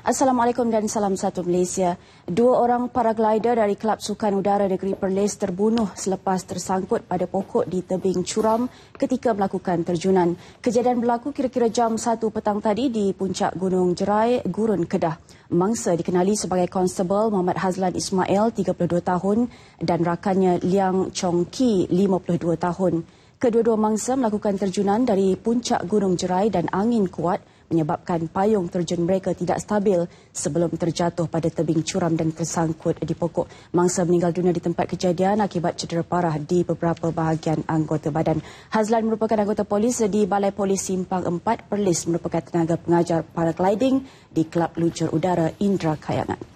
Assalamualaikum dan salam satu Malaysia. Dua orang paraglider dari Kelab Sukan Udara Negeri Perlis terbunuh selepas tersangkut pada pokok di tebing curam ketika melakukan terjunan. Kejadian berlaku kira-kira jam 1 petang tadi di puncak Gunung Jerai, Gurun Kedah. Mangsa dikenali sebagai Konstabel Muhammad Hazlan Ismail, 32 tahun dan rakannya Liang Chong Ki, 52 tahun. Kedua-dua mangsa melakukan terjunan dari puncak Gunung Jerai dan angin kuat menyebabkan payung terjun mereka tidak stabil sebelum terjatuh pada tebing curam dan tersangkut di pokok. Mangsa meninggal dunia di tempat kejadian akibat cedera parah di beberapa bahagian anggota badan. Hazlan merupakan anggota polis di Balai Polis Simpang 4 Perlis merupakan tenaga pengajar paragliding di Kelab Lucur Udara Indra Kayangan.